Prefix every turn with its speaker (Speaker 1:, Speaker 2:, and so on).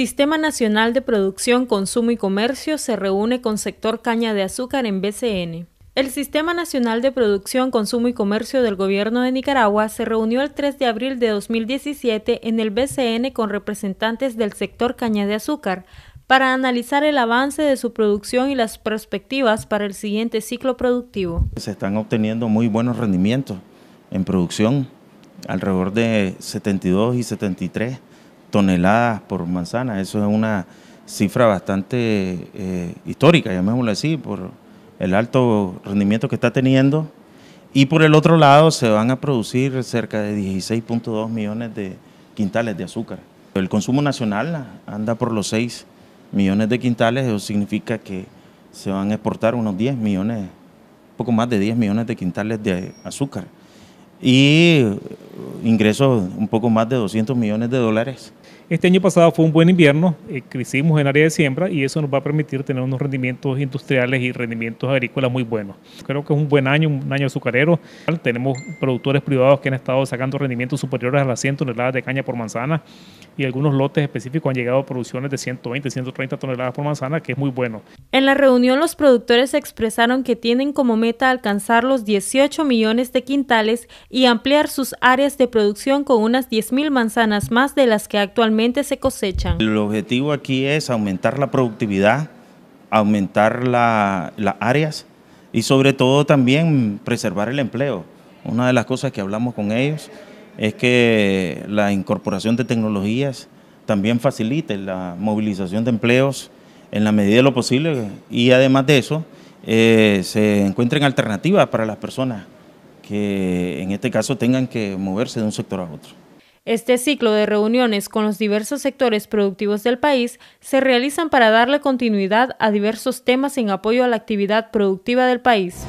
Speaker 1: Sistema Nacional de Producción, Consumo y Comercio se reúne con sector caña de azúcar en BCN. El Sistema Nacional de Producción, Consumo y Comercio del Gobierno de Nicaragua se reunió el 3 de abril de 2017 en el BCN con representantes del sector caña de azúcar para analizar el avance de su producción y las perspectivas para el siguiente ciclo productivo.
Speaker 2: Se están obteniendo muy buenos rendimientos en producción, alrededor de 72 y 73 toneladas por manzana. Eso es una cifra bastante eh, histórica, llamémoslo así, por el alto rendimiento que está teniendo. Y por el otro lado se van a producir cerca de 16.2 millones de quintales de azúcar. El consumo nacional anda por los 6 millones de quintales, eso significa que se van a exportar unos 10 millones, poco más de 10 millones de quintales de azúcar. Y ingresos un poco más de 200 millones de dólares
Speaker 3: este año pasado fue un buen invierno, eh, crecimos en área de siembra y eso nos va a permitir tener unos rendimientos industriales y rendimientos agrícolas muy buenos. Creo que es un buen año, un año azucarero. Tenemos productores privados que han estado sacando rendimientos superiores a las 100 toneladas de caña por manzana y algunos lotes específicos han llegado a producciones de 120, 130 toneladas por manzana, que es muy bueno.
Speaker 1: En la reunión los productores expresaron que tienen como meta alcanzar los 18 millones de quintales y ampliar sus áreas de producción con unas 10.000 manzanas más de las que actualmente actualmente se cosechan?
Speaker 2: El objetivo aquí es aumentar la productividad, aumentar las áreas y sobre todo también preservar el empleo. Una de las cosas que hablamos con ellos es que la incorporación de tecnologías también facilite la movilización de empleos en la medida de lo posible y además de eso eh, se encuentren alternativas para las personas que en este caso tengan que moverse de un sector a otro.
Speaker 1: Este ciclo de reuniones con los diversos sectores productivos del país se realizan para darle continuidad a diversos temas en apoyo a la actividad productiva del país.